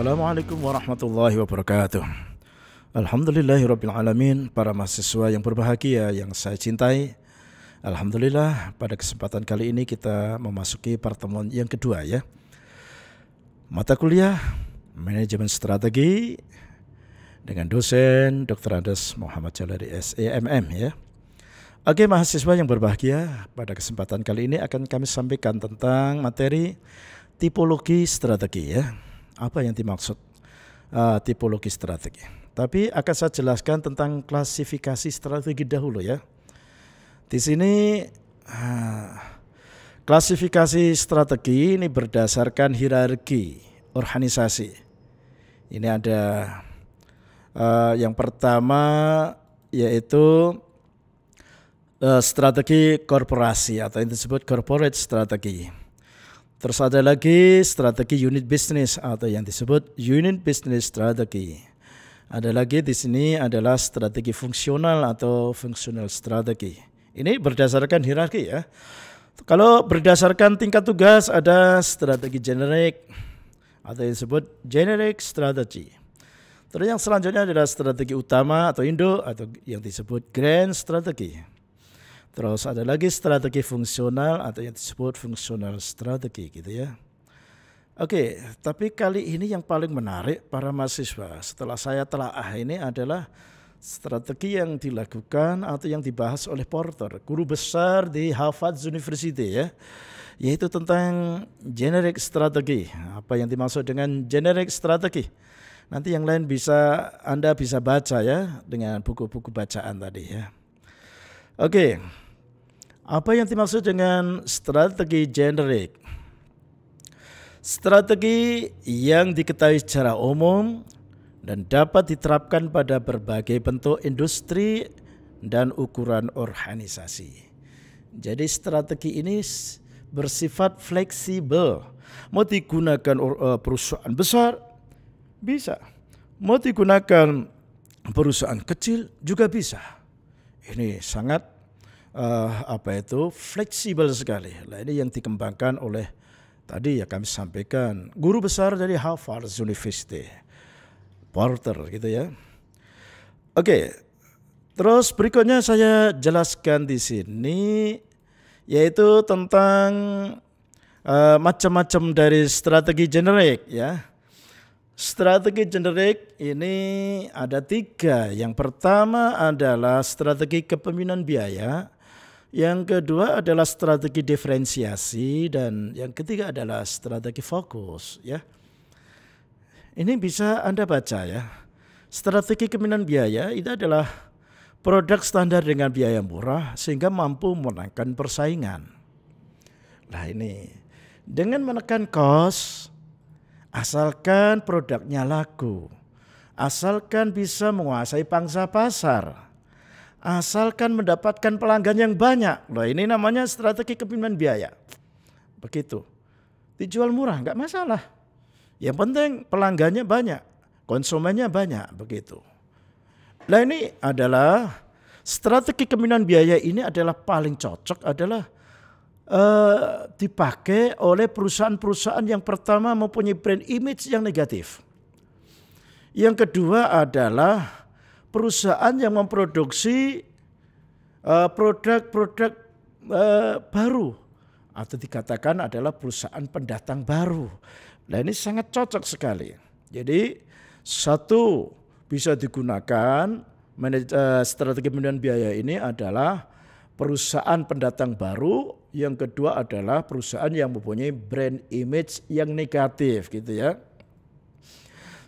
Assalamualaikum warahmatullahi wabarakatuh. Alamin Para mahasiswa yang berbahagia yang saya cintai Alhamdulillah pada kesempatan kali ini kita memasuki pertemuan yang kedua ya Mata kuliah Manajemen Strategi dengan dosen Dr. Andes Muhammad Jalari SEMM ya. Oke mahasiswa yang berbahagia, pada kesempatan kali ini akan kami sampaikan tentang materi tipologi strategi ya apa yang dimaksud uh, tipologi strategi. Tapi akan saya jelaskan tentang klasifikasi strategi dahulu ya. Di sini uh, klasifikasi strategi ini berdasarkan hierarki organisasi. Ini ada uh, yang pertama yaitu uh, strategi korporasi atau yang disebut corporate strategi. Terus ada lagi strategi unit bisnis atau yang disebut unit bisnis strategi. Ada lagi di sini adalah strategi fungsional atau fungsional strategi. Ini berdasarkan hierarki ya. Kalau berdasarkan tingkat tugas ada strategi generik atau yang disebut generic strategy. Terus yang selanjutnya adalah strategi utama atau induk atau yang disebut grand strategy. Terus ada lagi strategi fungsional atau yang disebut fungsional strategi gitu ya. Oke, tapi kali ini yang paling menarik para mahasiswa setelah saya telah ah ini adalah strategi yang dilakukan atau yang dibahas oleh Porter, guru besar di Harvard University ya, yaitu tentang generic strategi. Apa yang dimaksud dengan generic strategi? Nanti yang lain bisa Anda bisa baca ya dengan buku-buku bacaan tadi ya. Oke, apa yang dimaksud dengan strategi generik? Strategi yang diketahui secara umum dan dapat diterapkan pada berbagai bentuk industri dan ukuran organisasi. Jadi strategi ini bersifat fleksibel. Mau digunakan eh, perusahaan besar bisa. Mau digunakan perusahaan kecil juga bisa ini sangat uh, apa itu fleksibel sekali. Nah, ini yang dikembangkan oleh tadi ya kami sampaikan guru besar dari Harvard University Porter gitu ya. Oke. Okay. Terus berikutnya saya jelaskan di sini yaitu tentang uh, macam-macam dari strategi generik ya. Strategi generik ini ada tiga. Yang pertama adalah strategi kepemimpinan biaya. Yang kedua adalah strategi diferensiasi dan yang ketiga adalah strategi fokus. Ya, ini bisa anda baca ya. Strategi kepemimpinan biaya itu adalah produk standar dengan biaya murah sehingga mampu memenangkan persaingan. Nah ini dengan menekan cost Asalkan produknya laku, asalkan bisa menguasai pangsa pasar, asalkan mendapatkan pelanggan yang banyak. Loh ini namanya strategi kepimpinan biaya. Begitu. Dijual murah enggak masalah. Yang penting pelanggannya banyak, konsumennya banyak, begitu. Nah ini adalah strategi kepimpinan biaya ini adalah paling cocok adalah Eh, dipakai oleh perusahaan-perusahaan yang pertama mempunyai brand image yang negatif. Yang kedua adalah perusahaan yang memproduksi eh, produk-produk eh, baru atau dikatakan adalah perusahaan pendatang baru. Nah ini sangat cocok sekali. Jadi satu bisa digunakan strategi penyediaan biaya ini adalah perusahaan pendatang baru yang kedua adalah perusahaan yang mempunyai brand image yang negatif gitu ya.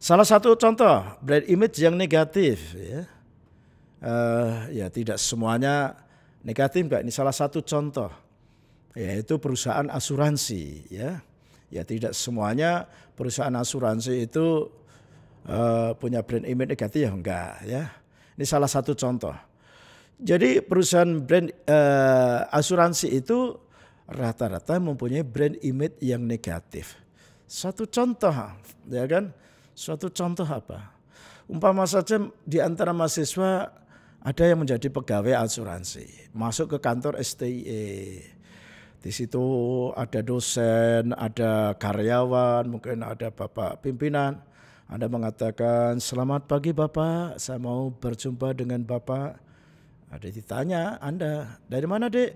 Salah satu contoh brand image yang negatif ya. Uh, ya tidak semuanya negatif enggak. Ini salah satu contoh yaitu perusahaan asuransi ya. Ya tidak semuanya perusahaan asuransi itu uh, punya brand image negatif ya enggak ya. Ini salah satu contoh. Jadi perusahaan brand uh, asuransi itu rata-rata mempunyai brand image yang negatif. Satu contoh, ya kan? Suatu contoh apa? Umpama saja di antara mahasiswa ada yang menjadi pegawai asuransi, masuk ke kantor STIE. Di situ ada dosen, ada karyawan, mungkin ada bapak pimpinan. Anda mengatakan, selamat pagi bapak, saya mau berjumpa dengan bapak ada ditanya Anda, dari mana dek?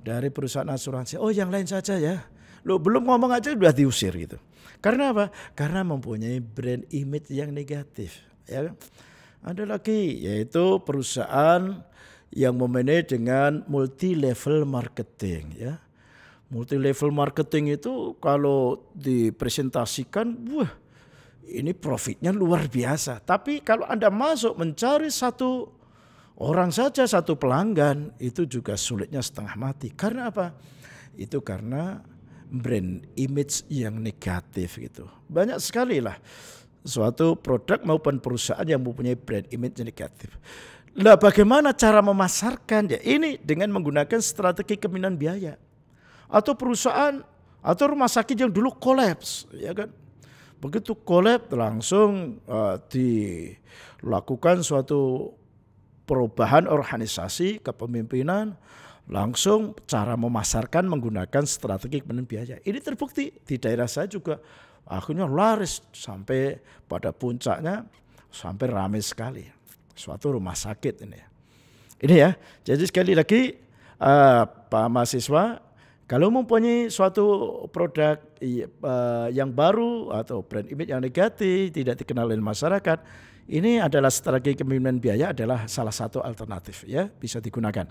Dari perusahaan asuransi. Oh yang lain saja ya. Lo belum ngomong aja sudah diusir gitu. Karena apa? Karena mempunyai brand image yang negatif. Ya. Kan? Ada lagi yaitu perusahaan yang memanage dengan multi level marketing ya. Multi level marketing itu kalau dipresentasikan wah ini profitnya luar biasa. Tapi kalau Anda masuk mencari satu Orang saja satu pelanggan itu juga sulitnya setengah mati. Karena apa? Itu karena brand image yang negatif gitu. Banyak sekali lah suatu produk maupun perusahaan yang mempunyai brand image yang negatif. Nah bagaimana cara memasarkan? Ya ini dengan menggunakan strategi keminan biaya. Atau perusahaan atau rumah sakit yang dulu kolaps ya kan begitu kolaps langsung uh, dilakukan suatu perubahan organisasi kepemimpinan langsung cara memasarkan menggunakan strategi penen biaya. Ini terbukti di daerah saya juga akhirnya laris sampai pada puncaknya sampai ramai sekali. Suatu rumah sakit ini. Ini ya. Jadi sekali lagi uh, Pak mahasiswa kalau mempunyai suatu produk eh, yang baru atau brand image yang negatif, tidak dikenal oleh masyarakat, ini adalah strategi kepemimpinan biaya adalah salah satu alternatif ya bisa digunakan.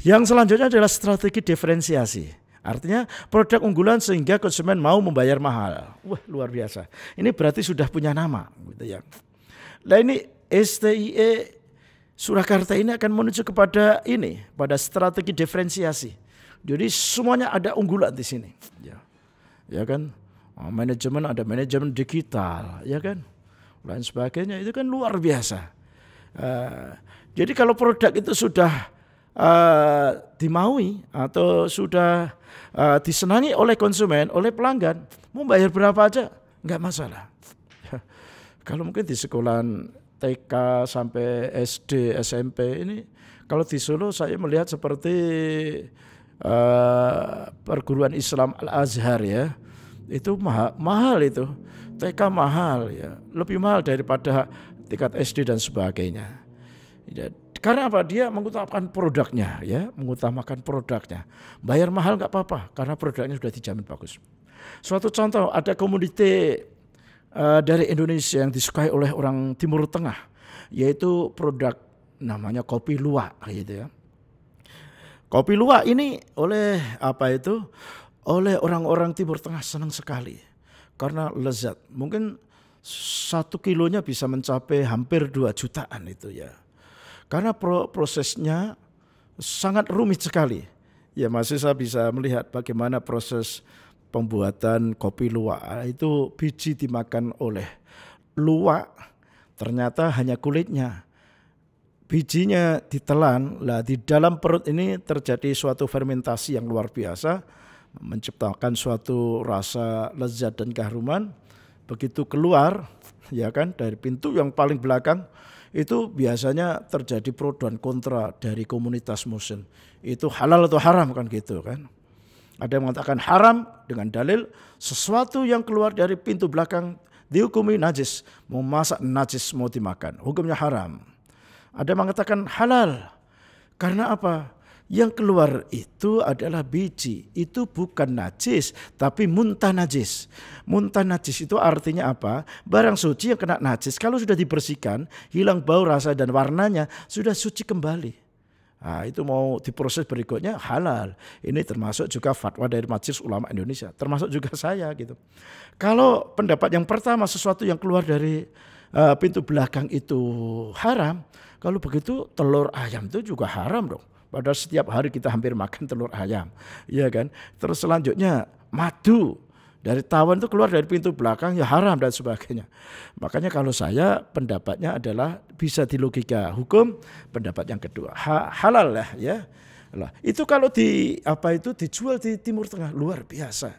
Yang selanjutnya adalah strategi diferensiasi. Artinya produk unggulan sehingga konsumen mau membayar mahal. Wah luar biasa. Ini berarti sudah punya nama gitu ya. Nah ini STIE Surakarta ini akan menuju kepada ini pada strategi diferensiasi. Jadi semuanya ada unggulan di sini. Ya, ya kan? Oh, manajemen ada manajemen digital, ya kan? Lain sebagainya itu kan luar biasa. Uh, jadi kalau produk itu sudah uh, dimaui atau sudah uh, disenangi oleh konsumen, oleh pelanggan, mau bayar berapa aja nggak masalah. Ya. Kalau mungkin di sekolah TK sampai SD, SMP ini kalau di Solo saya melihat seperti uh, perguruan Islam Al Azhar ya itu mahal, mahal itu TK mahal ya lebih mahal daripada tingkat SD dan sebagainya ya, karena apa dia mengutamakan produknya ya mengutamakan produknya bayar mahal nggak apa-apa karena produknya sudah dijamin bagus suatu contoh ada komoditi uh, dari Indonesia yang disukai oleh orang Timur Tengah yaitu produk namanya kopi luwak gitu ya Kopi luwak ini oleh apa itu? Oleh orang-orang Timur Tengah senang sekali karena lezat. Mungkin satu kilonya bisa mencapai hampir dua jutaan itu ya. Karena prosesnya sangat rumit sekali. Ya masih saya bisa melihat bagaimana proses pembuatan kopi luwak ah, itu biji dimakan oleh luwak ternyata hanya kulitnya bijinya ditelan, lah di dalam perut ini terjadi suatu fermentasi yang luar biasa, menciptakan suatu rasa lezat dan keharuman. Begitu keluar, ya kan, dari pintu yang paling belakang, itu biasanya terjadi pro dan kontra dari komunitas muslim. Itu halal atau haram kan gitu kan. Ada yang mengatakan haram dengan dalil sesuatu yang keluar dari pintu belakang dihukumi najis. Mau masak najis mau dimakan. Hukumnya haram. Ada mengatakan halal. Karena apa? Yang keluar itu adalah biji. Itu bukan najis, tapi muntah najis. Muntah najis itu artinya apa? Barang suci yang kena najis, kalau sudah dibersihkan, hilang bau, rasa, dan warnanya, sudah suci kembali. Nah, itu mau diproses berikutnya halal. Ini termasuk juga fatwa dari Majelis Ulama Indonesia, termasuk juga saya gitu. Kalau pendapat yang pertama sesuatu yang keluar dari eh, pintu belakang itu haram, kalau begitu telur ayam itu juga haram dong. Padahal setiap hari kita hampir makan telur ayam. Iya kan? Terus selanjutnya madu. Dari tawon itu keluar dari pintu belakang ya haram dan sebagainya. Makanya kalau saya pendapatnya adalah bisa di logika hukum pendapat yang kedua ha, halal lah ya. Lah, itu kalau di apa itu dijual di Timur Tengah luar biasa.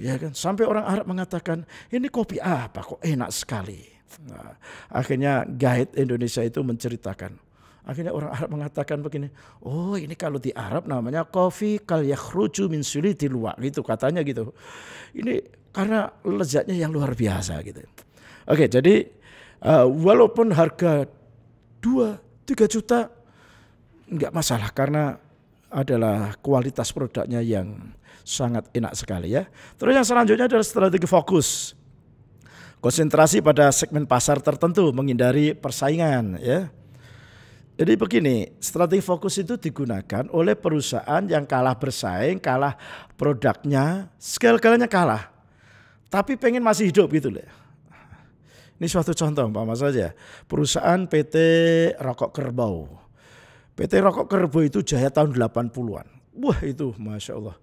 Ya kan? Sampai orang Arab mengatakan, ini kopi apa kok enak sekali. Nah, akhirnya guide Indonesia itu menceritakan. Akhirnya orang Arab mengatakan begini, oh ini kalau di Arab namanya kopi kal yakhruju min di luwak gitu katanya gitu. Ini karena lezatnya yang luar biasa gitu. Oke, jadi uh, walaupun harga 2 3 juta nggak masalah karena adalah kualitas produknya yang sangat enak sekali ya. Terus yang selanjutnya adalah strategi fokus konsentrasi pada segmen pasar tertentu, menghindari persaingan ya. Jadi begini, strategi fokus itu digunakan oleh perusahaan yang kalah bersaing, kalah produknya, segala-galanya kalah. Tapi pengen masih hidup gitu loh. Ini suatu contoh, pak, mas saja. Perusahaan PT Rokok Kerbau. PT Rokok Kerbau itu jaya tahun 80-an. Wah itu Masya Allah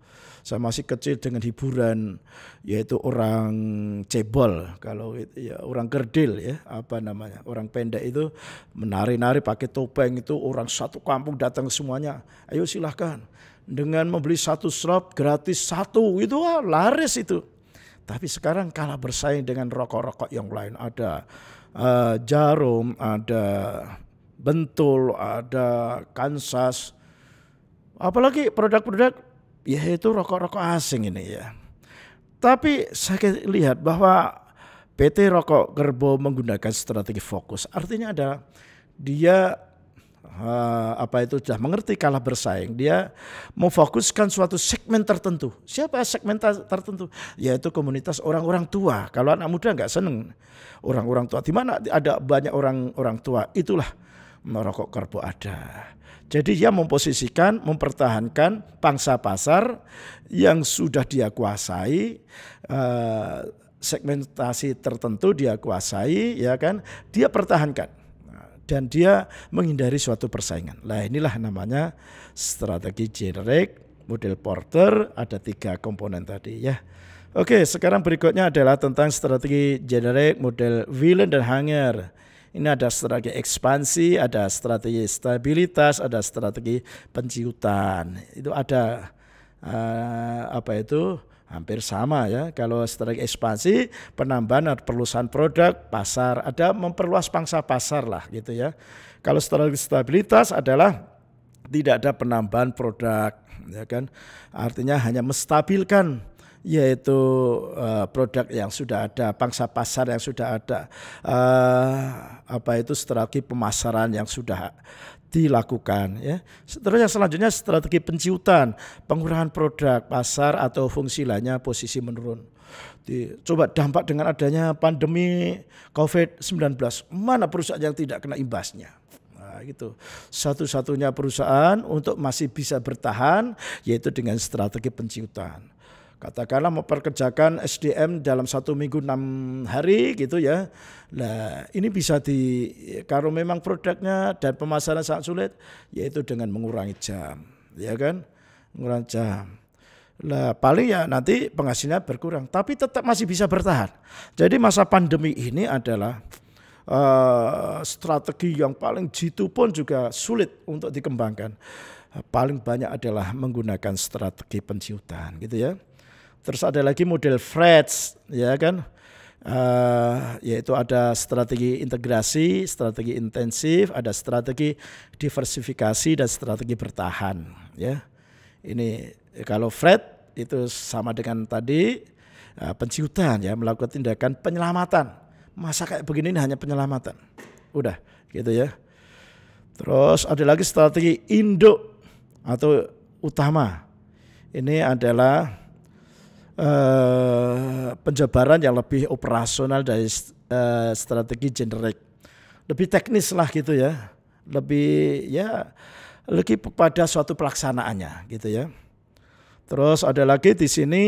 saya masih kecil dengan hiburan yaitu orang cebol kalau ya orang kerdil ya apa namanya orang pendek itu menari-nari pakai topeng itu orang satu kampung datang semuanya ayo silahkan dengan membeli satu slop gratis satu itu wah, laris itu tapi sekarang kalah bersaing dengan rokok-rokok yang lain ada uh, jarum ada bentul ada kansas apalagi produk-produk ya itu rokok-rokok asing ini ya. Tapi saya lihat bahwa PT Rokok Gerbo menggunakan strategi fokus. Artinya ada dia uh, apa itu sudah mengerti kalah bersaing. Dia memfokuskan suatu segmen tertentu. Siapa segmen tertentu? Yaitu komunitas orang-orang tua. Kalau anak muda nggak seneng orang-orang tua. Di mana ada banyak orang-orang tua, itulah merokok kerbau ada jadi ia memposisikan, mempertahankan pangsa pasar yang sudah dia kuasai, eh, segmentasi tertentu dia kuasai, ya kan? Dia pertahankan dan dia menghindari suatu persaingan. Nah inilah namanya strategi generic model Porter ada tiga komponen tadi ya. Oke sekarang berikutnya adalah tentang strategi generic model villain dan Hanger. Ini ada strategi ekspansi, ada strategi stabilitas, ada strategi penciutan. Itu ada uh, apa itu? hampir sama ya. Kalau strategi ekspansi, penambahan atau perluasan produk, pasar, ada memperluas pangsa pasar lah gitu ya. Kalau strategi stabilitas adalah tidak ada penambahan produk ya kan. Artinya hanya menstabilkan yaitu uh, produk yang sudah ada, pangsa pasar yang sudah ada, uh, apa itu strategi pemasaran yang sudah dilakukan ya. Terus yang selanjutnya strategi penciutan, pengurangan produk pasar atau fungsi lainnya posisi menurun. Di, coba dampak dengan adanya pandemi COVID-19, mana perusahaan yang tidak kena imbasnya? Nah, gitu. Satu-satunya perusahaan untuk masih bisa bertahan yaitu dengan strategi penciutan katakanlah memperkerjakan SDM dalam satu minggu enam hari gitu ya. Nah ini bisa di kalau memang produknya dan pemasaran sangat sulit yaitu dengan mengurangi jam ya kan mengurangi jam. Nah paling ya nanti penghasilnya berkurang tapi tetap masih bisa bertahan. Jadi masa pandemi ini adalah uh, strategi yang paling jitu pun juga sulit untuk dikembangkan paling banyak adalah menggunakan strategi penciutan gitu ya. Terus ada lagi model frets ya kan? Uh, yaitu ada strategi integrasi, strategi intensif, ada strategi diversifikasi dan strategi bertahan ya. Ini kalau Fred itu sama dengan tadi uh, eh, penciutan ya, melakukan tindakan penyelamatan. Masa kayak begini ini hanya penyelamatan. Udah gitu ya. Terus ada lagi strategi induk atau utama. Ini adalah eh, penjabaran yang lebih operasional dari uh, strategi generik. Lebih teknis lah gitu ya. Lebih ya lebih kepada suatu pelaksanaannya gitu ya. Terus ada lagi di sini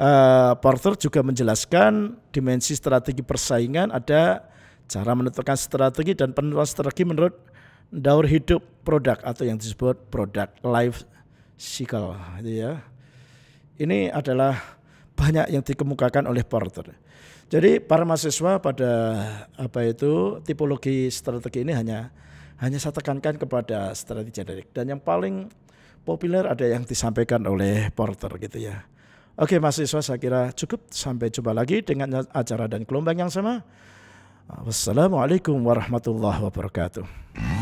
eh, Porter juga menjelaskan dimensi strategi persaingan ada cara menentukan strategi dan penentuan strategi menurut daur hidup produk atau yang disebut produk life cycle gitu ya. Ini adalah banyak yang dikemukakan oleh Porter. Jadi para mahasiswa pada apa itu tipologi strategi ini hanya hanya saya tekankan kepada strategi generik dan yang paling populer ada yang disampaikan oleh Porter gitu ya. Oke mahasiswa saya kira cukup sampai jumpa lagi dengan acara dan gelombang yang sama. Wassalamualaikum warahmatullahi wabarakatuh.